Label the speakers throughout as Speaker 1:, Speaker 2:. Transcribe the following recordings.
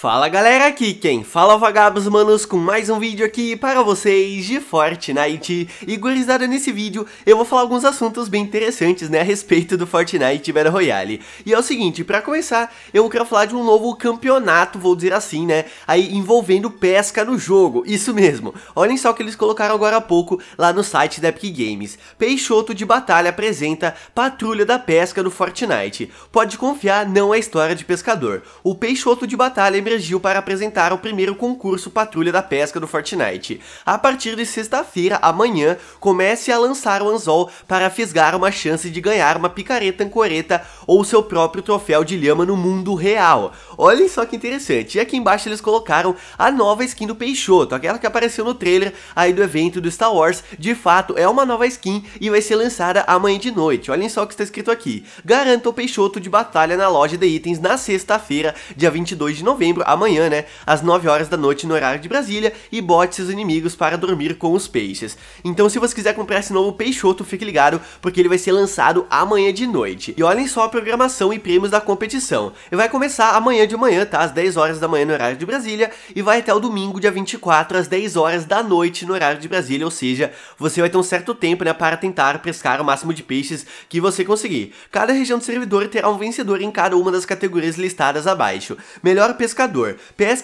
Speaker 1: Fala galera, aqui quem fala é vagabos manos com mais um vídeo aqui para vocês de Fortnite E gurizada, nesse vídeo eu vou falar alguns assuntos bem interessantes né, a respeito do Fortnite Battle Royale E é o seguinte, para começar eu quero falar de um novo campeonato, vou dizer assim né, aí envolvendo pesca no jogo, isso mesmo Olhem só o que eles colocaram agora há pouco lá no site da Epic Games Peixoto de Batalha apresenta Patrulha da Pesca no Fortnite Pode confiar, não é história de pescador O Peixoto de Batalha é Gil para apresentar o primeiro concurso Patrulha da Pesca do Fortnite. A partir de sexta-feira, amanhã, comece a lançar o anzol para fisgar uma chance de ganhar uma picareta ancoreta ou seu próprio troféu de lhama no mundo real. Olhem só que interessante, e aqui embaixo eles colocaram a nova skin do Peixoto, aquela que apareceu no trailer aí do evento do Star Wars, de fato é uma nova skin e vai ser lançada amanhã de noite, olhem só o que está escrito aqui, garanta o Peixoto de batalha na loja de itens na sexta-feira, dia 22 de novembro, outubro, amanhã, né, às 9 horas da noite no horário de Brasília, e bote seus inimigos para dormir com os peixes. Então, se você quiser comprar esse novo Peixoto, fique ligado, porque ele vai ser lançado amanhã de noite. E olhem só a programação e prêmios da competição. Ele vai começar amanhã de manhã, tá? Às 10 horas da manhã no horário de Brasília, e vai até o domingo, dia 24, às 10 horas da noite no horário de Brasília, ou seja, você vai ter um certo tempo, né, para tentar pescar o máximo de peixes que você conseguir. Cada região do servidor terá um vencedor em cada uma das categorias listadas abaixo. Melhor pescador jogador.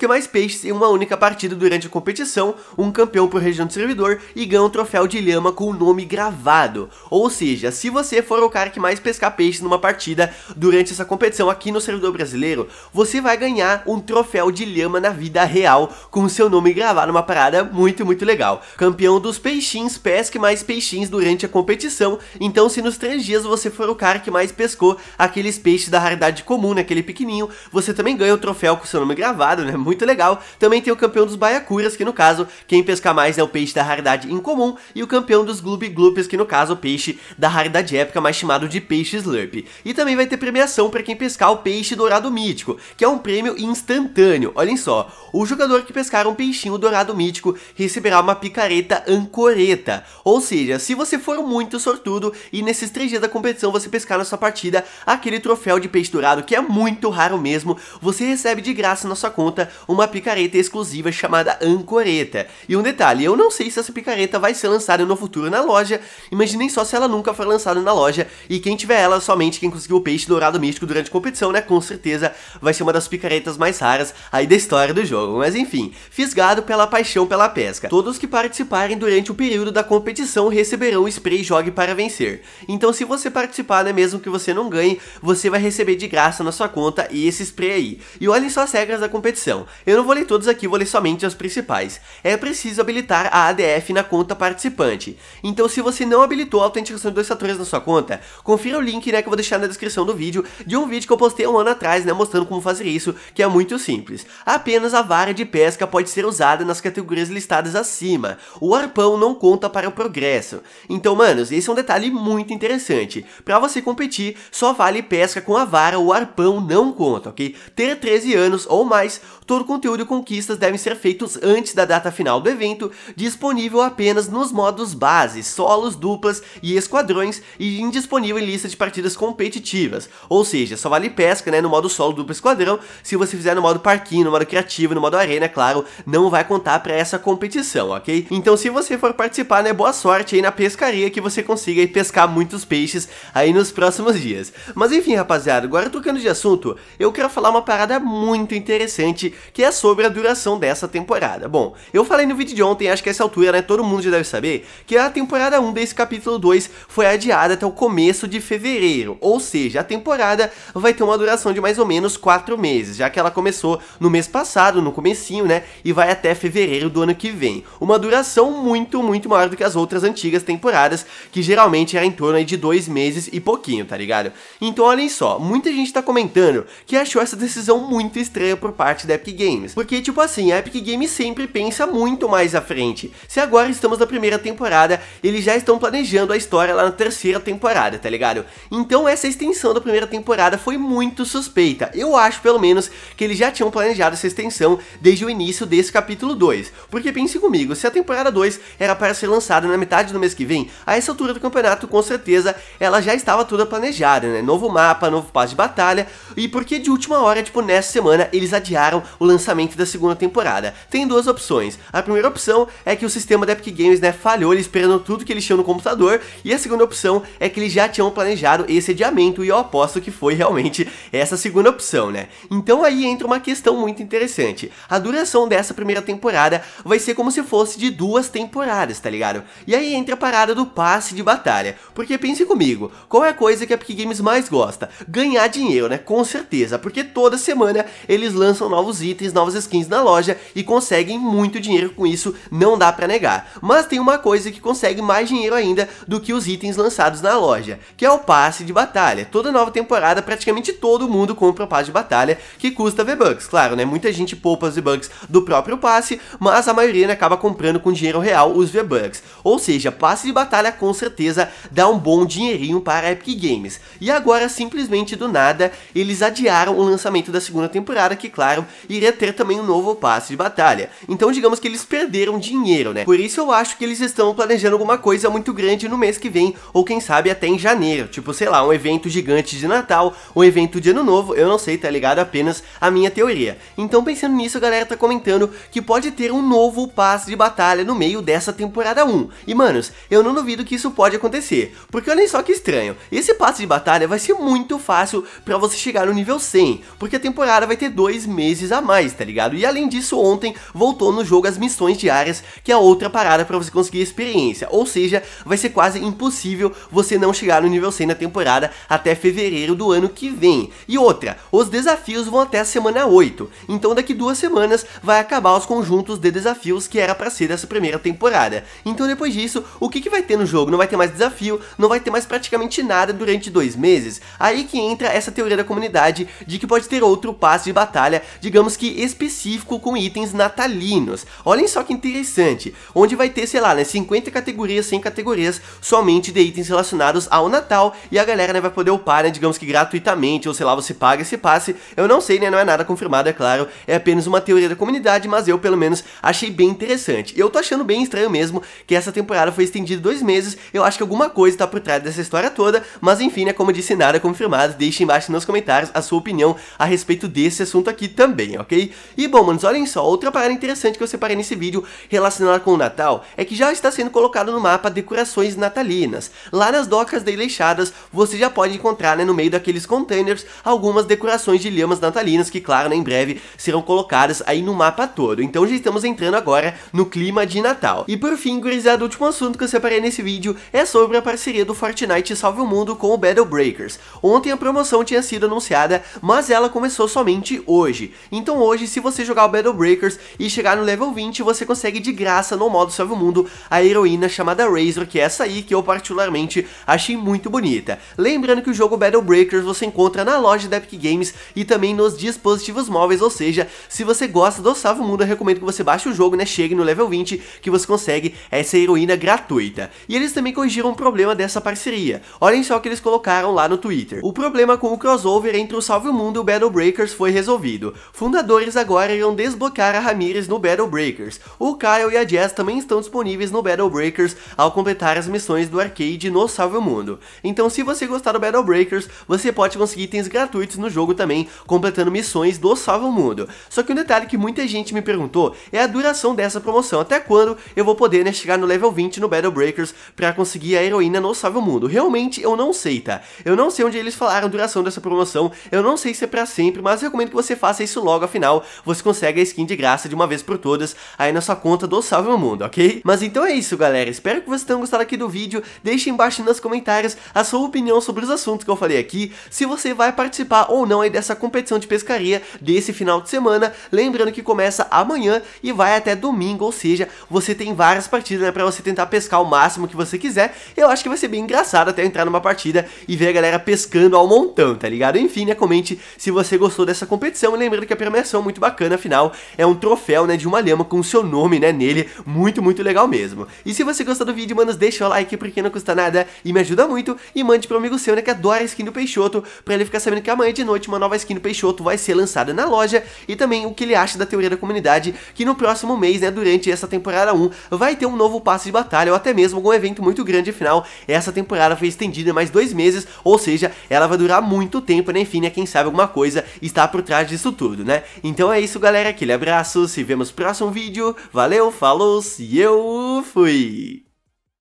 Speaker 1: mais peixes em uma única partida durante a competição, um campeão por região do servidor e ganha um troféu de lhama com o nome gravado. Ou seja, se você for o cara que mais pescar peixes numa partida durante essa competição aqui no servidor brasileiro, você vai ganhar um troféu de lhama na vida real com o seu nome gravado, uma parada muito, muito legal. Campeão dos peixins, pesque mais peixins durante a competição, então se nos três dias você for o cara que mais pescou aqueles peixes da raridade comum, né, aquele pequenininho, você também ganha o troféu com o seu nome gravado, né? Muito legal. Também tem o campeão dos baiacuras, que no caso, quem pescar mais é o peixe da raridade incomum, e o campeão dos gloob gloops, que no caso, o peixe da raridade épica, mais chamado de peixe slurp. E também vai ter premiação para quem pescar o peixe dourado mítico, que é um prêmio instantâneo. Olhem só, o jogador que pescar um peixinho dourado mítico receberá uma picareta ancoreta. Ou seja, se você for muito sortudo e nesses três dias da competição você pescar na sua partida aquele troféu de peixe dourado, que é muito raro mesmo, você recebe de graça na sua conta uma picareta exclusiva chamada Ancoreta. E um detalhe, eu não sei se essa picareta vai ser lançada no futuro na loja, imaginem só se ela nunca foi lançada na loja, e quem tiver ela, somente quem conseguiu o peixe dourado místico durante a competição, né, com certeza vai ser uma das picaretas mais raras aí da história do jogo. Mas enfim, fisgado pela paixão pela pesca. Todos que participarem durante o período da competição receberão o spray Jogue para vencer. Então se você participar, né, mesmo que você não ganhe, você vai receber de graça na sua conta esse spray aí. E olhem só as regras da competição. Eu não vou ler todas aqui, vou ler somente as principais. É preciso habilitar a ADF na conta participante. Então se você não habilitou a autenticação de dois fatores na sua conta, confira o link né, que eu vou deixar na descrição do vídeo, de um vídeo que eu postei um ano atrás, né, mostrando como fazer isso, que é muito simples. Apenas a vara de pesca pode ser usada nas categorias listadas acima. O arpão não conta para o progresso. Então, manos, esse é um detalhe muito interessante. Para você competir, só vale pesca com a vara, o arpão não conta, ok? Ter 13 anos ou ou mais, todo conteúdo e conquistas devem ser feitos antes da data final do evento, disponível apenas nos modos base, solos, duplas e esquadrões, e indisponível em lista de partidas competitivas. Ou seja, só vale pesca né, no modo solo, dupla esquadrão, se você fizer no modo parquinho, no modo criativo, no modo arena, é claro, não vai contar para essa competição, ok? Então se você for participar, né, boa sorte aí na pescaria, que você consiga aí, pescar muitos peixes aí nos próximos dias. Mas enfim, rapaziada, agora trocando de assunto, eu quero falar uma parada muito interessante interessante, que é sobre a duração dessa temporada. Bom, eu falei no vídeo de ontem, acho que essa altura, né, todo mundo já deve saber, que a temporada 1 desse capítulo 2 foi adiada até o começo de fevereiro, ou seja, a temporada vai ter uma duração de mais ou menos 4 meses, já que ela começou no mês passado, no comecinho, né, e vai até fevereiro do ano que vem. Uma duração muito, muito maior do que as outras antigas temporadas, que geralmente era em torno de dois meses e pouquinho, tá ligado? Então olhem só, muita gente tá comentando que achou essa decisão muito estranha, ideia por parte da Epic Games. Porque, tipo assim, a Epic Games sempre pensa muito mais à frente. Se agora estamos na primeira temporada, eles já estão planejando a história lá na terceira temporada, tá ligado? Então essa extensão da primeira temporada foi muito suspeita. Eu acho, pelo menos, que eles já tinham planejado essa extensão desde o início desse capítulo 2. Porque pense comigo, se a temporada 2 era para ser lançada na metade do mês que vem, a essa altura do campeonato, com certeza, ela já estava toda planejada, né? Novo mapa, novo passo de batalha, e porque de última hora, tipo, nessa semana, eles eles adiaram o lançamento da segunda temporada. Tem duas opções. A primeira opção é que o sistema da Epic Games né, falhou, eles esperando tudo que eles tinham no computador, e a segunda opção é que eles já tinham planejado esse adiamento, e eu aposto que foi realmente essa segunda opção, né? Então aí entra uma questão muito interessante. A duração dessa primeira temporada vai ser como se fosse de duas temporadas, tá ligado? E aí entra a parada do passe de batalha, porque pense comigo, qual é a coisa que a Epic Games mais gosta? Ganhar dinheiro, né? Com certeza, porque toda semana eles lançam novos itens, novas skins na loja e conseguem muito dinheiro com isso, não dá para negar. Mas tem uma coisa que consegue mais dinheiro ainda do que os itens lançados na loja, que é o passe de batalha. Toda nova temporada, praticamente todo mundo compra o passe de batalha, que custa V-Bucks, claro, né? Muita gente poupa os V-Bucks do próprio passe, mas a maioria né, acaba comprando com dinheiro real os V-Bucks. Ou seja, passe de batalha com certeza dá um bom dinheirinho para a Epic Games. E agora, simplesmente do nada, eles adiaram o lançamento da segunda temporada, que que, claro, iria ter também um novo passe de batalha. Então digamos que eles perderam dinheiro, né? Por isso eu acho que eles estão planejando alguma coisa muito grande no mês que vem, ou quem sabe até em janeiro, tipo, sei lá, um evento gigante de Natal, um evento de Ano Novo, eu não sei, tá ligado? Apenas a minha teoria. Então pensando nisso, a galera tá comentando que pode ter um novo passe de batalha no meio dessa temporada 1. E manos, eu não duvido que isso pode acontecer, porque olha só que estranho, esse passe de batalha vai ser muito fácil para você chegar no nível 100, porque a temporada vai ter dois dois meses a mais, tá ligado? E além disso, ontem voltou no jogo as missões diárias, que é outra parada para você conseguir experiência. Ou seja, vai ser quase impossível você não chegar no nível 100 na temporada até fevereiro do ano que vem. E outra, os desafios vão até a semana 8. Então daqui duas semanas vai acabar os conjuntos de desafios que era para ser dessa primeira temporada. Então depois disso, o que, que vai ter no jogo? Não vai ter mais desafio, não vai ter mais praticamente nada durante dois meses. Aí que entra essa teoria da comunidade de que pode ter outro passe de batalha batalha, digamos que específico com itens natalinos. Olhem só que interessante, onde vai ter, sei lá, né, 50 categorias, 100 categorias somente de itens relacionados ao Natal e a galera né, vai poder upar, né, digamos que gratuitamente, ou sei lá, você paga esse passe. Eu não sei, né, não é nada confirmado, é claro, é apenas uma teoria da comunidade, mas eu pelo menos achei bem interessante. Eu tô achando bem estranho mesmo que essa temporada foi estendida dois meses, eu acho que alguma coisa tá por trás dessa história toda, mas enfim, né, como eu disse, nada confirmado, deixe embaixo nos comentários a sua opinião a respeito desse assunto aqui também, ok? E bom, manos, olhem só, outra parada interessante que eu separei nesse vídeo relacionada com o Natal é que já está sendo colocado no mapa decorações natalinas. Lá nas docas da Ileixadas, você já pode encontrar, né, no meio daqueles containers, algumas decorações de lhamas natalinas que, claro, né, em breve serão colocadas aí no mapa todo. Então já estamos entrando agora no clima de Natal. E por fim, gurizada, o último assunto que eu separei nesse vídeo é sobre a parceria do Fortnite Salve o Mundo com o Battle Breakers. Ontem a promoção tinha sido anunciada, mas ela começou somente hoje hoje. Então hoje, se você jogar o Battle Breakers e chegar no level 20, você consegue de graça no modo Salve o Mundo a heroína chamada Razor, que é essa aí que eu particularmente achei muito bonita. Lembrando que o jogo Battle Breakers você encontra na loja da Epic Games e também nos dispositivos móveis, ou seja, se você gosta do Salve o Mundo, eu recomendo que você baixe o jogo, né, chegue no level 20, que você consegue essa heroína gratuita. E eles também corrigiram um problema dessa parceria. Olhem só o que eles colocaram lá no Twitter. O problema com o crossover entre o Salve o Mundo e o Battle Breakers foi resolvido Fundadores agora irão desbloquear a Ramirez no Battle Breakers. O Kyle e a Jazz também estão disponíveis no Battle Breakers ao completar as missões do arcade no Salve o Mundo. Então se você gostar do Battle Breakers, você pode conseguir itens gratuitos no jogo também, completando missões do Salve o Mundo. Só que um detalhe que muita gente me perguntou é a duração dessa promoção, até quando eu vou poder né, chegar no level 20 no Battle Breakers para conseguir a heroína no Salve o Mundo. Realmente eu não sei, tá? Eu não sei onde eles falaram a duração dessa promoção, eu não sei se é pra sempre, mas recomendo que você faça isso logo, afinal, você consegue a skin de graça de uma vez por todas aí na sua conta do Salve o Mundo, ok? Mas então é isso, galera. Espero que vocês tenham gostado aqui do vídeo. Deixe embaixo nos comentários a sua opinião sobre os assuntos que eu falei aqui, se você vai participar ou não aí dessa competição de pescaria desse final de semana. Lembrando que começa amanhã e vai até domingo, ou seja, você tem várias partidas né, para você tentar pescar o máximo que você quiser. Eu acho que vai ser bem engraçado até entrar numa partida e ver a galera pescando ao montão, tá ligado? Enfim, né, comente se você gostou dessa competição Lembrando que a permeação é muito bacana, afinal, é um troféu, né, de uma lhama com o seu nome, né, nele. Muito, muito legal mesmo. E se você gostou do vídeo, manos, deixa o like porque não custa nada e me ajuda muito. E mande para um amigo seu, né, que adora a skin do Peixoto, para ele ficar sabendo que amanhã de noite uma nova skin do Peixoto vai ser lançada na loja e também o que ele acha da teoria da comunidade que no próximo mês, né, durante essa temporada 1, vai ter um novo passe de batalha ou até mesmo algum evento muito grande, afinal, essa temporada foi estendida mais dois meses, ou seja, ela vai durar muito tempo, né, enfim, né, quem sabe alguma coisa está por trás de disso tudo, né? Então é isso, galera. Aquele abraço. Se vemos no próximo vídeo. Valeu, falou e eu fui!